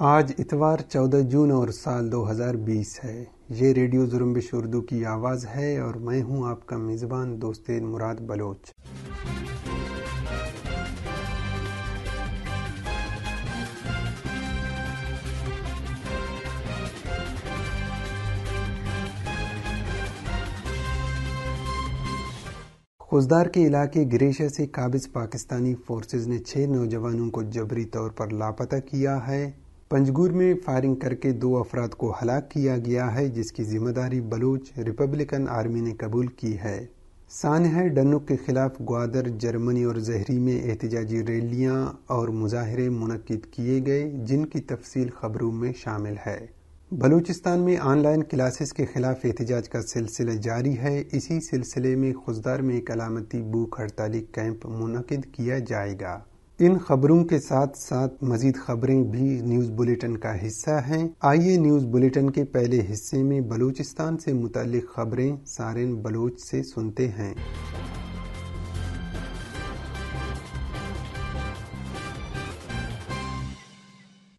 आज इतवार 14 जून और साल 2020 है ये रेडियो जुर्म उर्दू की आवाज़ है और मैं हूं आपका मेज़बान दोस्त मुराद बलोच कुजदार के इलाके ग्रेशर से काबिज पाकिस्तानी फोर्सेज ने छः नौजवानों को जबरी तौर पर लापता किया है पंजगूर में फायरिंग करके दो अफराद को हलाक किया गया है जिसकी जिम्मेदारी बलूच रिपब्लिकन आर्मी ने कबूल की है सानह डनुक के खिलाफ ग्वादर जर्मनी और जहरी में एहतजाजी रैलियां और मुजाहरे मुनद किए गए जिनकी तफसील खबरों में शामिल है बलूचिस्तान में ऑनलाइन क्लासेस के खिलाफ एहतजाज का सिलसिला जारी है इसी सिलसिले में खुजदार में एक अलामती भूख हड़ताली कैंप मुनद किया जाएगा इन खबरों के साथ साथ मजीद खबरें भी न्यूज़ बुलेटिन का हिस्सा हैं आइए न्यूज़ बुलेटिन के पहले हिस्से में बलूचिस्तान से मुतल खबरें सारे बलोच से सुनते हैं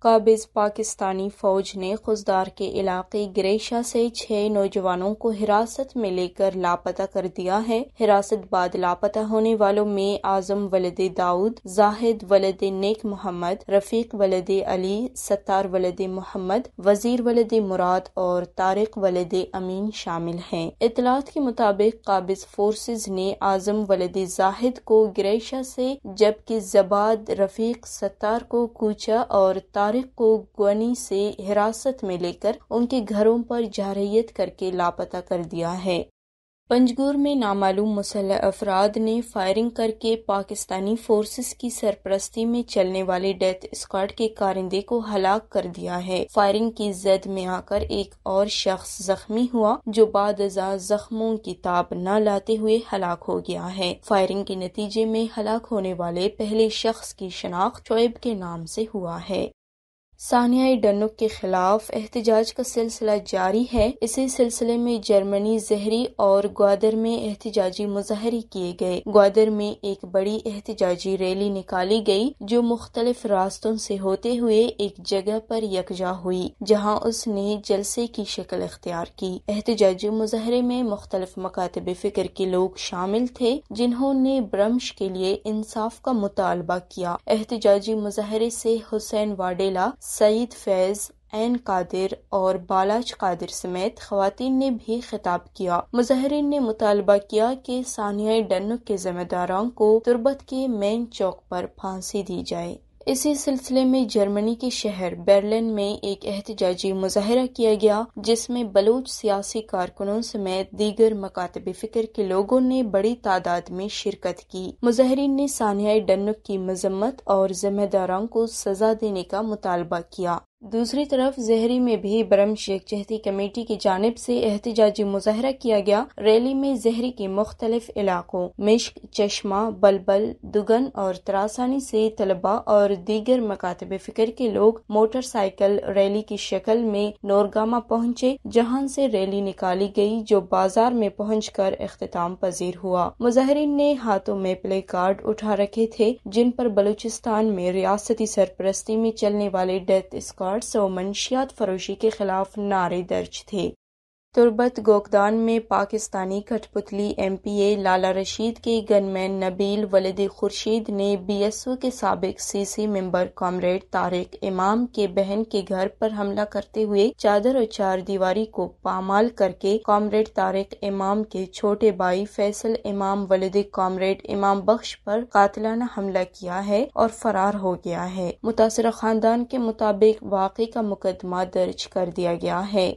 काबिज पाकिस्तानी फौज ने खुजदार के इलाके ग्रेशा से छह नौजवानों को हिरासत में लेकर लापता कर दिया है हिरासत बाद लापता होने वालों में आजम वलद दाऊद जाहिद वलद नेक मोहम्मद रफीक वलद अली सत्तार वलद मोहम्मद वजीर वलद मुराद और तारिक वलद अमीन शामिल हैं इतलात के मुताबिक काबिज फोर्सेज ने आजम वलद जाहिद को ग्रेशा से जबकि जबाद रफीक सत्तार को कूचा और तारिक तारिक को ग्वनी से हिरासत में लेकर उनके घरों पर जारहीत करके लापता कर दिया है पंजगुर में नामालूम मुसल अफराद ने फायरिंग करके पाकिस्तानी फोर्सेस की सरपरस्ती में चलने वाले डेथ स्क्वाड के कारिंदे को हलाक कर दिया है फायरिंग की जद में आकर एक और शख्स जख्मी हुआ जो बाद जख्मों की ताब न लाते हुए हलाक हो गया है फायरिंग के नतीजे में हलाक होने वाले पहले शख्स की शनाख्त शोएब के नाम से हुआ है सानिया डनुक के खिलाफ एहतजाज का सिलसिला जारी है इसी सिलसिले में जर्मनी जहरी और ग्वादर में एहतजाजी मुजाहरे किए गए ग्वादर में एक बड़ी एहतजाजी रैली निकाली गई जो मुख्तलिफ रास्तों से होते हुए एक जगह पर यकजा हुई जहां उसने जलसे की शक्ल अख्तियार की एहतजाजी मुजाहरे में मुख्तलिफ मकातब फिक्र के लोग शामिल थे जिन्होंने ब्रम्श के लिए इंसाफ का मुतालबा किया एहतजाजी मुजाहरे से हुसैन वाडेला सईद फैज़ एन कादिर और बालाज कादिर समेत खातन ने भी खिताब किया मुजाहरीन ने मुतालबा किया कि सानिया डन्नू के जिम्मेदारों को तुर्बत के मेन चौक पर फांसी दी जाए इसी सिलसिले में जर्मनी के शहर बर्लिन में एक एहतजाजी मुजाहरा किया गया जिसमें बलूच सियासी कारकुनों समेत दीगर मकातबी फिक्र के लोगों ने बड़ी तादाद में शिरकत की मुजाहरीन ने सानिया डन्नुक की मजम्मत और जिम्मेदारों को सजा देने का मुतालबा किया दूसरी तरफ जहरी में भी ब्रह्म शेख चहती कमेटी की जानब से एहतजाजी मुजाहरा किया गया रैली में जहरी के मुख्तलिफ इलाकों मिश्क चश्मा बलबल दुगन और त्रासानी से तलबा और दीगर मकातब फिक्र के लोग मोटरसाइकिल रैली की शक्ल में नोरगामा पहुँचे जहाँ से रैली निकाली गयी जो बाजार में पहुँच कर अख्ताम पजीर हुआ मुजाहरीन ने हाथों में प्ले कार्ड उठा रखे थे जिन पर बलूचिस्तान में रियासती सरपरस्ती में चलने वाले डेथ स्कॉट पर सोमन शियात फरोशी के खिलाफ नारे दर्ज थे तुर्बत गोकदान में पाकिस्तानी कठपुतली एमपीए लाला रशीद के गनमैन नबील वलिद खुर्शीद ने बीएसओ के सबक सीसी मेंबर कॉमरेड तारिक इमाम के बहन के घर पर हमला करते हुए चादर और चार दीवारी को पामाल करके कॉमरेड तारिक इमाम के छोटे भाई फैसल इमाम वलिद कॉमरेड इमाम बख्श पर कातलाना हमला किया है और फरार हो गया है मुतासर खानदान के मुताबिक वाकई का मुकदमा दर्ज कर दिया गया है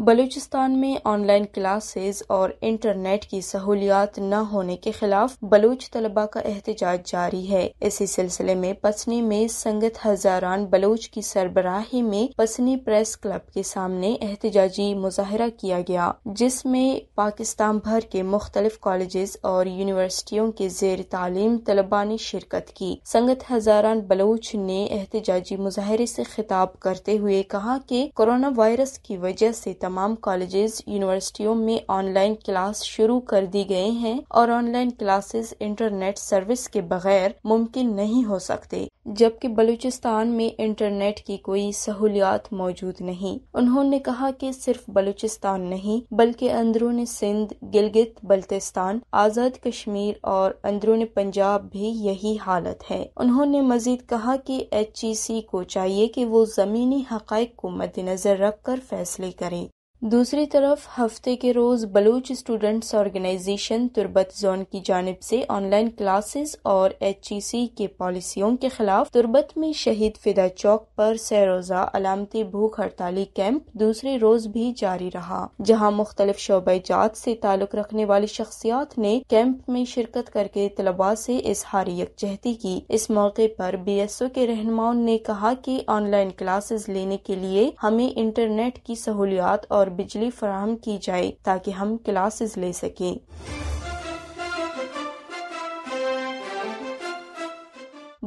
बलूचिस्तान में ऑनलाइन क्लासेज और इंटरनेट की सहूलियात न होने के खिलाफ बलूच तलबा का एहतजाज जारी है इसी सिलसिले में पसनी में संगत हजारान बलूच की सरबराही में पसनी प्रेस क्लब के सामने एहतजाजी मुजाहरा किया गया जिसमें पाकिस्तान भर के मुख्तलिफ कॉलेज और यूनिवर्सिटियों के जेर तालीम तलबा ने शिरकत की संगत हजारान बलूच ने एहतजाजी मुजाहरे से खिताब करते हुए कहा कि कोरोना वायरस की वजह से तमाम कॉलेजेस यूनिवर्सिटियों में ऑनलाइन क्लास शुरू कर दी गए हैं और ऑनलाइन क्लासेस इंटरनेट सर्विस के बगैर मुमकिन नहीं हो सकते जबकि बलूचिस्तान में इंटरनेट की कोई सहूलियात मौजूद नहीं उन्होंने कहा कि सिर्फ बलूचिस्तान नहीं बल्कि अंदरून सिंध गिलगित बल्तिस्तान आज़ाद कश्मीर और अंदरून पंजाब भी यही हालत है उन्होंने मजीद कहा कि एच e को चाहिए कि वो ज़मीनी हक़ को मद्देनज़र रख कर फैसले करें दूसरी तरफ हफ्ते के रोज़ Baloch students organization Turbat zone की जानब से ऑनलाइन क्लासेस और एच ई सी के पॉलिसियों के खिलाफ तुरबत में शहीद फिदा चौक पर सह रोज़ा अलामती भूख हड़ताली कैंप दूसरे रोज़ भी जारी रहा जहाँ मुख्तलिफ शोबे जात से ताल्लुक रखने वाली शख्सियात ने कैंप में शिरकत करके तलबा से इजहार यकजहती की इस मौके पर बी एस ओ के रहनुमाओं ने कहा की ऑनलाइन क्लासेज लेने के लिए हमें इंटरनेट की सहूलियात और बिजली फराहम की जाए ताकि हम क्लासेस ले सकें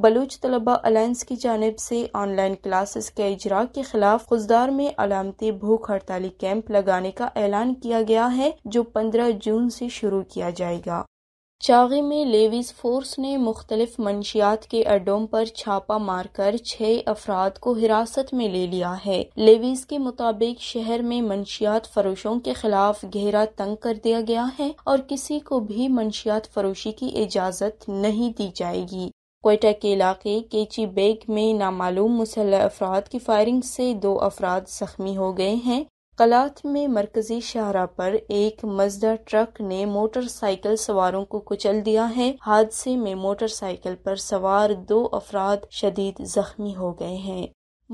बलूच तलबा अलायंस की जानब से ऑनलाइन क्लासेस के इजरा के खिलाफ खुजदार में अलामती भूख हड़ताली कैंप लगाने का ऐलान किया गया है जो पंद्रह जून से शुरू किया जाएगा चागी में लेविस फोर्स ने मुख्तलिफ मंशियात के अड्डों पर छापा मारकर छह अफराद को हिरासत में ले लिया है लेवीज के मुताबिक शहर में मंशियात फरोशों के खिलाफ घेरा तंग कर दिया गया है और किसी को भी मंशियात फरोशी की इजाजत नहीं दी जाएगी कोयटा के इलाके केची बेग में नामालूम मुसल अफराद की फायरिंग से दो अफराद जख्मी हो गए हैं कलाथ में मरकजी शाहरा पर एक मजदा ट्रक ने मोटरसाइकिल सवारों को कुचल दिया है हादसे में मोटरसाइकिल पर सवार दो अफराद शदीद जख्मी हो गए हैं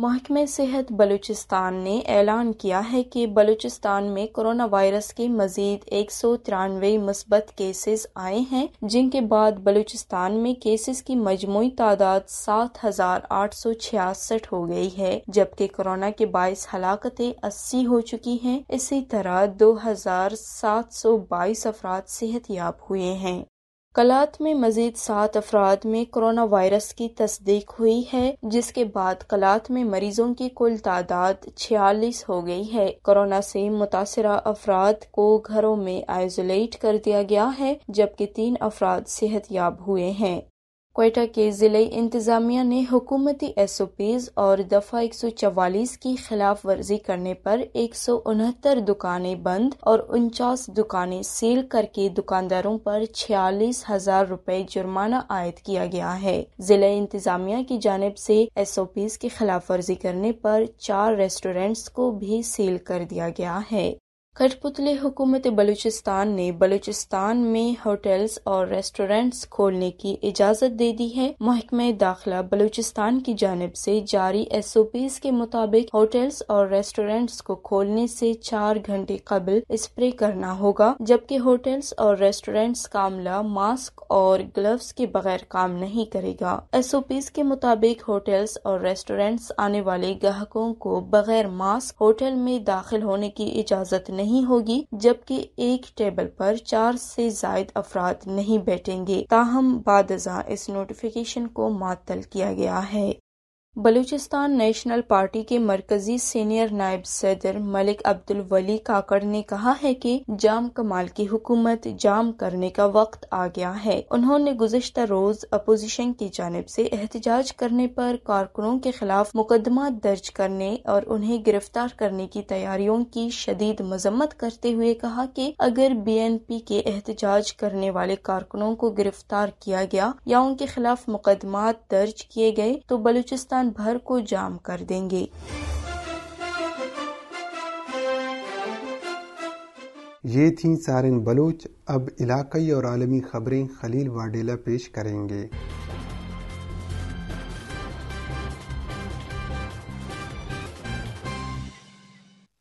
महकमे सेहत बलूचिस्तान ने ऐलान किया है कि बलूचिस्तान में कोरोना वायरस के मजीद एक सौ तिरानवे मस्बत केसेस आए हैं जिनके बाद बलूचिस्तान में केसेस की मजमू तादाद सात हजार आठ सौ छियासठ हो गई है जबकि कोरोना के बाईस हलाकते अस्सी हो चुकी हैं इसी तरह दो हजार सात सौ बाईस अफराद सेहत याब हुए हैं कलात में मजीद सात अफराद में कोरोना वायरस की तस्दीक हुई है जिसके बाद कलात में मरीजों की कुल तादाद छियालीस हो गई है कोरोना से मुतासर अफराद को घरों में आइसोलेट कर दिया गया है जबकि तीन अफराद सेहत याब हुए हैं कोयटा के ज़िले इंतज़ामिया ने हुकूमती एस ओ पीज़ और दफ़ा एक सौ चवालीस की खिलाफ वर्जी करने पर एक सौ उनहत्तर दुकानें बंद और उनचास दुकानें सील करके दुकानदारों पर छियालीस हजार रुपए जुर्माना आयद किया गया है ज़िले इंतज़ामिया की जानब से एस ओ पीज़ की खिलाफ वर्जी करने पर चार रेस्टोरेंट्स को भी सील कर दिया गया है कठपुतली हुकूमत बलूचिस्तान ने बलूचिस्तान में होटल्स और रेस्टोरेंट्स खोलने की इजाज़त दे दी है महकमे दाखिला बलूचिस्तान की जानब से जारी एस ओ पीज के मुताबिक होटल्स और रेस्टोरेंट्स को खोलने से चार घंटे कबल स्प्रे करना होगा जबकि होटल्स और रेस्टोरेंट्स का अमला मास्क और ग्लव्स के बगैर काम नहीं करेगा एस ओ पीज के मुताबिक होटल्स और रेस्टोरेंट्स आने वाले ग्राहकों को बगैर मास्क होटल में दाखिल होने की इजाज़त नहीं नहीं होगी जबकि एक टेबल पर चार से जायद अफराद नहीं बैठेंगे ताहम बाद इस नोटिफिकेशन को मातल किया गया है बलूचिस्तान नेशनल पार्टी के मरकजी सीनियर नायब सदर मलिक अब्दुल वली काकड़ ने कहा है कि जाम कमाल की हुकूमत जाम करने का वक्त आ गया है उन्होंने गुजशत रोज अपोजिशन की जानब से एहतजाज करने पर कारकुनों के खिलाफ मुकदमा दर्ज करने और उन्हें गिरफ्तार करने की तैयारियों की शदीद मजम्मत करते हुए कहा कि अगर बी एन पी के एहतजाज करने वाले कारकुनों को गिरफ्तार किया गया या उनके खिलाफ मुकदमा दर्ज किए गए तो बलूचिस्तान मकान भर को जाम कर देंगे ये थी सारिन बलोच अब इलाकई और आलमी खबरें खलील वाडेला पेश करेंगे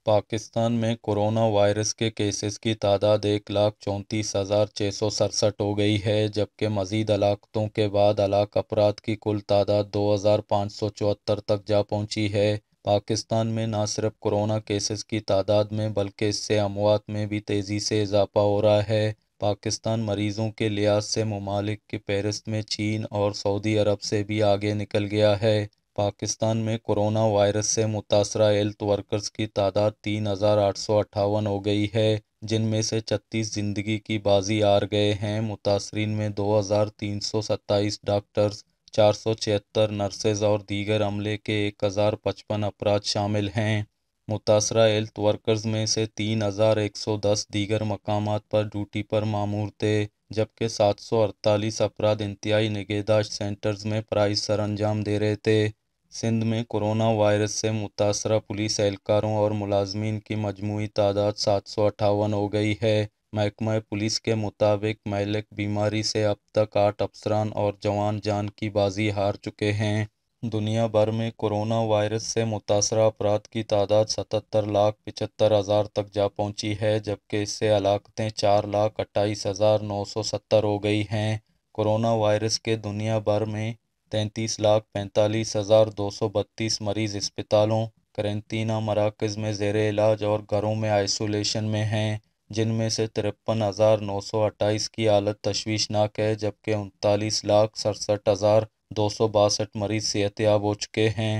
पाकिस्तान में कोरोना वायरस के केसेस की तादाद एक लाख चौंतीस हज़ार छः सौ सड़सठ हो गई है जबकि मजीद हलाकतों के बाद हलाक अफराद की कुल तादाद दो हज़ार पाँच सौ चौहत्तर तक जा पहुंची है पाकिस्तान में न सिर्फ कोरोना केसेस की तादाद में बल्कि इससे अमवात में भी तेज़ी से इजाफा हो रहा है पाकिस्तान मरीज़ों के लिहाज से ममालिक की फहरिस्त में चीन और सऊदी अरब से भी आगे निकल गया है पाकिस्तान में कोरोना वायरस से मुतासरा हेल्थ वर्कर्स की तादाद तीन हज़ार आठ सौ अट्ठावन हो गई है जिनमें से छत्तीस जिंदगी की बाजी हार गए हैं मुतासरीन में दो हज़ार तीन सौ सत्ताईस डॉक्टर्स चार सौ छिहत्तर नर्सेज और दीगर अमले के एक हज़ार पचपन अपराध शामिल हैं मुतासरा हेल्थ वर्कर्स में से तीन हज़ार एक सौ दस दीगर मकाम पर ड्यूटी पर मामूर थे जबकि सात सौ अड़तालीस अपराध इंतहाई निगहदाश्त सेंटर्स में प्राइस अंजाम दे रहे थे सिंध में कोरोना वायरस से मुतासर पुलिस एहलकारों और मुलाजमीन की मजमू तादाद सात सौ अट्ठावन हो गई है महकमा पुलिस के मुताबिक मैलक बीमारी से अब तक आठ अफसरान और जवान जान की बाजी हार चुके हैं दुनिया भर में कोरोना वायरस से मुतासर अफराद की तादाद सतहत्तर लाख पचहत्तर हज़ार तक जा पहुंची है जबकि इससे हलाकतें चार लाख अट्ठाईस हज़ार नौ सौ सत्तर हो गई हैं कोरोना वायरस के दुनिया भर में तैंतीस लाख पैंतालीस हज़ार दो सौ बत्तीस मरीज़ अस्पतालों करंतना मराकज़ में ज़ेर इलाज और घरों में आइसोलेशन में हैं जिनमें से तिरपन हज़ार नौ सौ अट्ठाईस की हालत तशवीशनाक है जबकि उनतालीस लाख सड़सठ हज़ार दो सौ बासठ मरीज़ सेहतियाब हो चुके हैं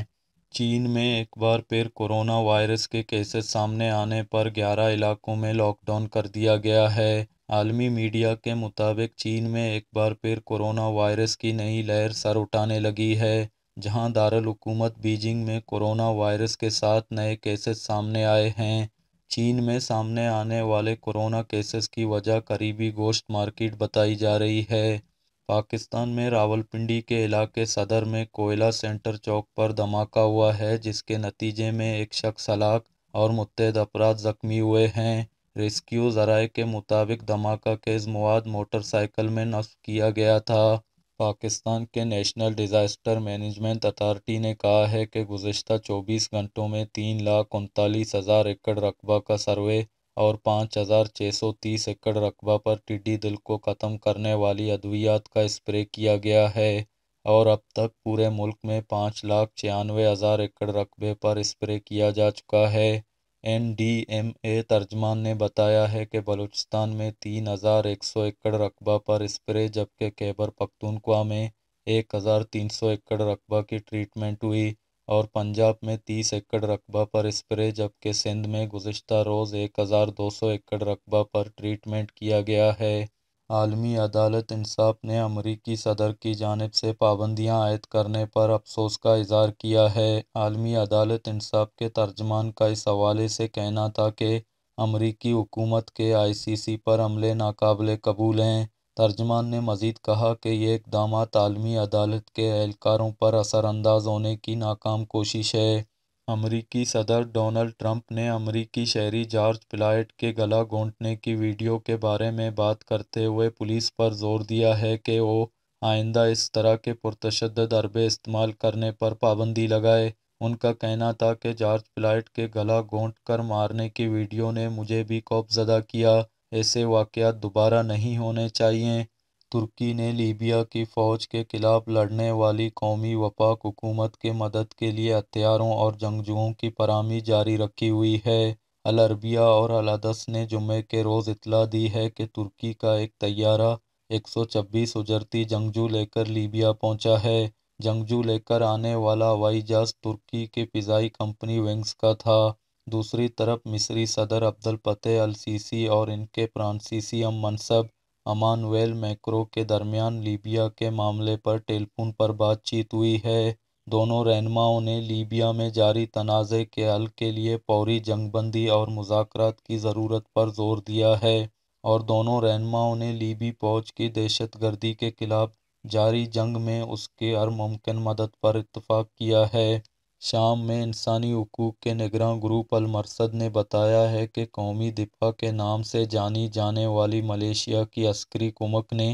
चीन में एक बार फिर कोरोना वायरस के केसेस सामने आने पर ग्यारह इलाकों में लॉकडाउन कर दिया गया है आलमी मीडिया के मुताबिक चीन में एक बार फिर कोरोना वायरस की नई लहर सर उठाने लगी है जहां दारकूमत बीजिंग में कोरोना वायरस के साथ नए केसेस सामने आए हैं चीन में सामने आने वाले कोरोना केसेस की वजह करीबी गोश्त मार्केट बताई जा रही है पाकिस्तान में रावलपिंडी के इलाके सदर में कोयला सेंटर चौक पर धमाका हुआ है जिसके नतीजे में एक शख्स हलाक और मुतद अफराद ज़ख्मी हुए हैं रेस्क्यू जराए के मुताबिक धमाका खेज मवाद मोटरसाइकिल में नष्ट किया गया था पाकिस्तान के नेशनल डिज़ास्टर मैनेजमेंट अथॉरिटी ने कहा है कि गुजशत चौबीस घंटों में तीन लाख उनतालीस हज़ार एकड़ रकबा का सर्वे और पाँच हज़ार छः सौ तीस एकड़ रकबा पर टिड्डी दिल को ख़त्म करने वाली अद्वियात का स्प्रे किया गया है और अब तक पूरे मुल्क में पाँच लाख छियानवे हज़ार एकड़ रकबे पर स्प्रे किया जा चुका है एन डी एम ए तर्जमान ने बताया है कि बलूचिस्तान में तीन हज़ार एक सौ एकड़ रकबा पर स्प्रे जबकि खैबर पख्तूनख्वा में एक हज़ार तीन सौ एकड़ रकबा की ट्रीटमेंट हुई और पंजाब में तीस एकड़ रकबा पर स्प्रे जबकि सिंध में गुज्त रोज़ एक हज़ार दो सौ एकड़ रकबा पर ट्रीटमेंट किया गया है आलमी अदालत इंसाफ ने अमरीकी सदर की जानब से पाबंदियाँ आयद करने पर अफसोस का इजहार किया है आलमी अदालत इंसाफ के तर्जमान का इस हवाले से कहना था कि अमरीकी हुकूमत के आई सी सी पर हमले नाकबले कबूल हैं तर्जमान ने मजीद कहा कि ये इकदाम आलमी अदालत के एहलकारों पर असरानंदाज होने की नाकाम कोशिश है अमरीकी सदर डोनाल्ड ट्रंप ने अमरीकी शहरी जॉर्ज प्लाइट के गला घोंटने की वीडियो के बारे में बात करते हुए पुलिस पर जोर दिया है कि वो आइंदा इस तरह के पुरतशद अरबे इस्तेमाल करने पर पाबंदी लगाए उनका कहना था कि जॉर्ज प्लाइट के गला घोंट कर मारने की वीडियो ने मुझे भी खौफजदा किया ऐसे वाक़ दोबारा नहीं होने चाहिए तुर्की ने लीबिया की फ़ौज के ख़िलाफ़ लड़ने वाली कौमी वफाक हुकूमत के मदद के लिए हथियारों और जंगजुओं की फरहमी जारी रखी हुई है अलरबिया और अलादस ने जुमे के रोज़ इतला दी है कि तुर्की का एक तैयारा 126 उजरती जंगजू लेकर लीबिया पहुंचा है जंगजू लेकर आने वाला हवाई जहाज़ तुर्की की फ़िज़ाई कंपनी विंग्स का था दूसरी तरफ मिस्री सदर अब्दुल फतेह अलसीसी और इनके फ्रांसीसी अम मनसब अमानुएल मैक्रो के दरमियान लीबिया के मामले पर टेलीफोन पर बातचीत हुई है दोनों रहनुमाओं ने लीबिया में जारी तनाज़े के हल के लिए फौरी जंगबंदी और मुजात की ज़रूरत पर जोर दिया है और दोनों रहनुमाओं ने लीबी फौज की दहशत गर्दी के खिलाफ जारी जंग में उसके हर मुमकिन मदद पर इतफ़ाक़ किया है शाम में इंसानी हकूक़ के निगरान ग्रुप अलमरसद ने बताया है कि कौमी दिफा के नाम से जानी जाने वाली मलेशिया की अस्करी कुमक ने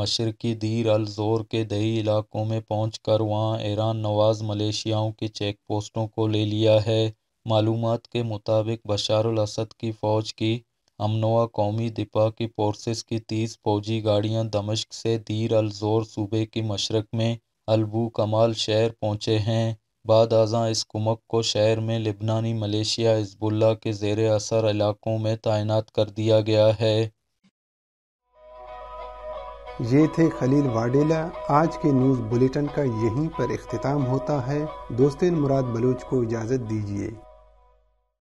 मशरकी दीर अल जोर के दही इलाकों में पहुँच कर वहाँ ईरान नवाज़ मलेशियाओं की चेक पोस्टों को ले लिया है मालूम के मुताबिक बशार असद की फ़ौज की अमनोवा कौमी दिफा की फोर्सेस की तीस फौजी गाड़ियाँ दमश्क से दीर अल जोर सूबे की मशरक में अलबू कमाल शहर पहुँचे हैं बाद अज़ां इस कुमक को शहर में लिबनानी मलेशिया इसबुल्ला के ज़ेर असर इलाक़ों में तैनात कर दिया गया है ये थे खलील वाडेला आज के न्यूज़ बुलेटिन का यहीं पर अख्ताम होता है दोस्तिन मुराद बलूच को इजाज़त दीजिए